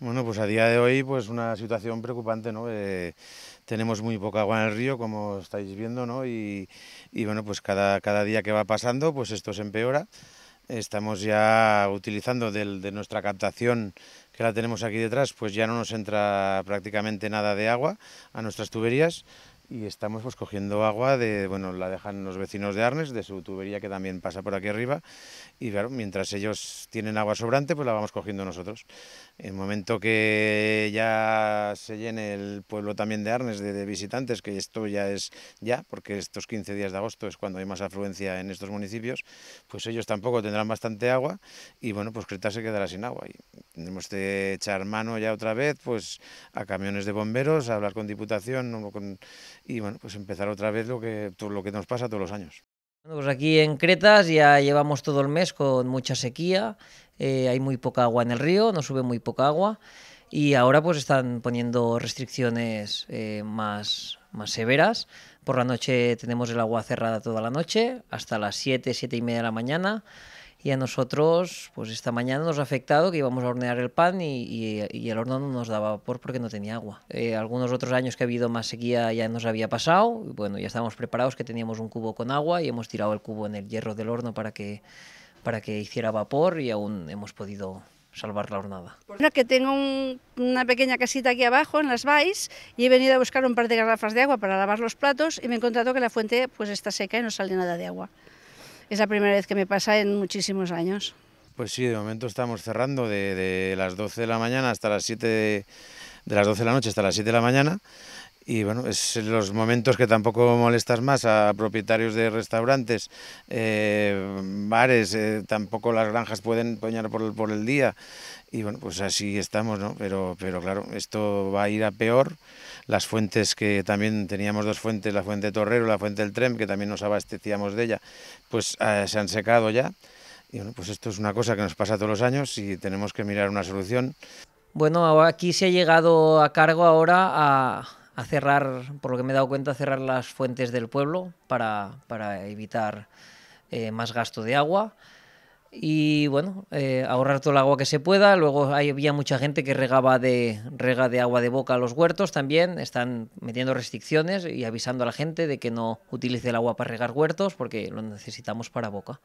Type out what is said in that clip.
Bueno, pues a día de hoy pues una situación preocupante, ¿no? Eh, tenemos muy poca agua en el río, como estáis viendo, ¿no? Y, bueno, pues cada, día que va pasando, pues esto se empeora. Estamos ya utilizando de nuestra captación que la tenemos aquí detrás, pues ya no nos entra prácticamente nada de agua a nuestras tuberías y estamos pues cogiendo agua de, bueno, la dejan los vecinos de Arnes, de su tubería que también pasa por aquí arriba, y claro, mientras ellos tienen agua sobrante, pues la vamos cogiendo nosotros. En el momento que ya se llene el pueblo también de Arnes de, visitantes, que esto ya es ya, porque estos 15 días de agosto es cuando hay más afluencia en estos municipios, pues ellos tampoco tendrán bastante agua, y bueno, pues Creta se quedará sin agua. Y tenemos que echar mano ya otra vez, pues a camiones de bomberos, a hablar con Diputación, con y bueno, pues empezar otra vez lo que, lo que nos pasa todos los años. Bueno, pues aquí en Cretas ya llevamos todo el mes con mucha sequía, eh, hay muy poca agua en el río, no sube muy poca agua y ahora pues están poniendo restricciones eh, más, más severas. Por la noche tenemos el agua cerrada toda la noche, hasta las 7, 7 y media de la mañana. Y a nosotros, pues esta mañana nos ha afectado que íbamos a hornear el pan y, el horno no nos daba vapor porque no tenía agua. Eh, algunos otros años que ha habido más sequía ya nos había pasado. bueno, ya estábamos preparados que teníamos un cubo con agua y hemos tirado el cubo en el hierro del horno para que, para que hiciera vapor y aún hemos podido salvar la hornada. que tengo una pequeña casita aquí abajo en las Vais y he venido a buscar un par de garrafas de agua para lavar los platos y me he encontrado que la fuente pues está seca y no sale nada de agua. Es la primera vez que me pasa en muchísimos años. Pues sí, de momento estamos cerrando de, las 12 de la mañana hasta las 7 de, las 12 de la noche hasta las 7 de la mañana y bueno, es los momentos que tampoco molestas más a propietarios de restaurantes, eh, bares, eh, tampoco las granjas pueden poñar por el, por el día y bueno, pues así estamos, ¿no? Pero, pero claro, esto va a ir a peor. Las fuentes que también teníamos dos fuentes, la fuente de Torrero, la fuente del Trem, que también nos abastecíamos de ella, pues ah, se han secado ya. Y bueno, pues esto es una cosa que nos pasa todos los años y tenemos que mirar una solución. Bueno, aquí se ha llegado a cargo ahora a, a cerrar, por lo que me he dado cuenta, cerrar las fuentes del pueblo para, evitar eh, más gasto de agua. Y bueno, eh, ahorrar todo el agua que se pueda. Luego había mucha gente que regaba de, rega de agua de boca a los huertos también. Están metiendo restricciones y avisando a la gente de que no utilice el agua para regar huertos porque lo necesitamos para boca.